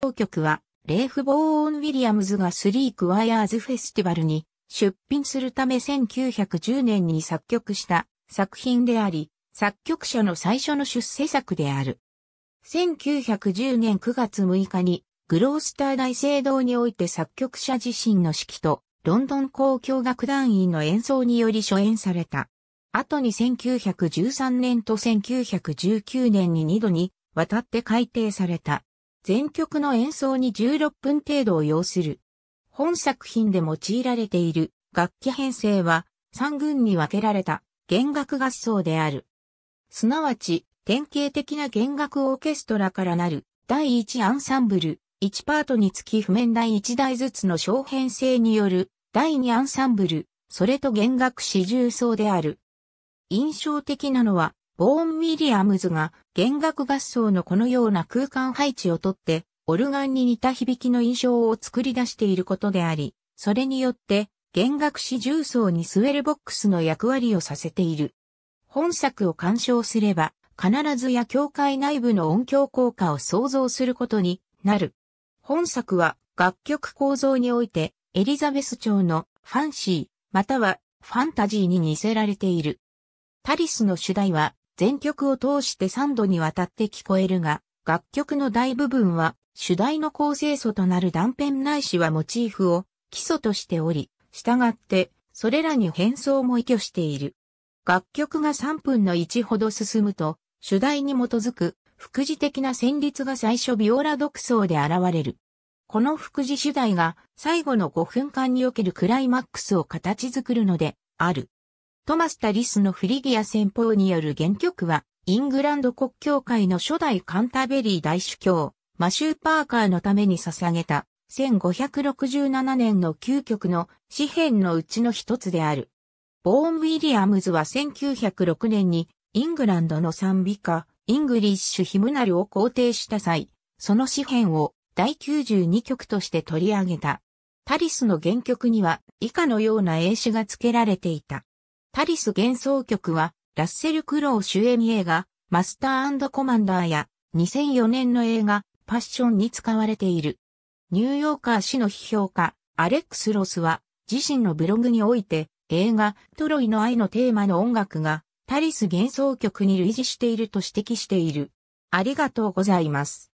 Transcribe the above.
当局は、レーフ・ボーン・ウィリアムズがスリーク・ワイヤーズ・フェスティバルに出品するため1910年に作曲した作品であり、作曲者の最初の出世作である。1910年9月6日に、グロースター大聖堂において作曲者自身の指揮と、ロンドン交響楽団員の演奏により初演された。後に1913年と1919年に2度に渡って改訂された。全曲の演奏に16分程度を要する。本作品で用いられている楽器編成は3群に分けられた弦楽合奏である。すなわち、典型的な弦楽オーケストラからなる第1アンサンブル、1パートにつき譜面第1台ずつの小編成による第2アンサンブル、それと弦楽四重奏である。印象的なのは、ボーン・ウィリアムズが弦楽合奏のこのような空間配置をとって、オルガンに似た響きの印象を作り出していることであり、それによって、弦楽四重奏にスウェルボックスの役割をさせている。本作を鑑賞すれば、必ずや教会内部の音響効果を想像することになる。本作は楽曲構造において、エリザベス朝のファンシー、またはファンタジーに似せられている。タリスの主題は全曲を通して3度にわたって聞こえるが、楽曲の大部分は主題の構成素となる断片ないしはモチーフを基礎としており、従ってそれらに変装も依拠している。楽曲が3分の1ほど進むと、主題に基づく副次的な旋律が最初ビオラ独奏で現れる。この副次主題が最後の5分間におけるクライマックスを形作るのである。トマス・タリスのフリギア戦法による原曲は、イングランド国教会の初代カンタベリー大主教、マシュー・パーカーのために捧げた、1567年の9曲の詩編のうちの一つである。ボーン・ウィリアムズは1906年に、イングランドの賛美歌、イングリッシュ・ヒムナルを肯定した際、その詩編を第92曲として取り上げた。タリスの原曲には以下のような英詩が付けられていた。タリス幻想曲は、ラッセル・クロウ主演映画、マスターコマンダーや、2004年の映画、パッションに使われている。ニューヨーカー氏の批評家、アレックス・ロスは、自身のブログにおいて、映画、トロイの愛のテーマの音楽が、タリス幻想曲に類似していると指摘している。ありがとうございます。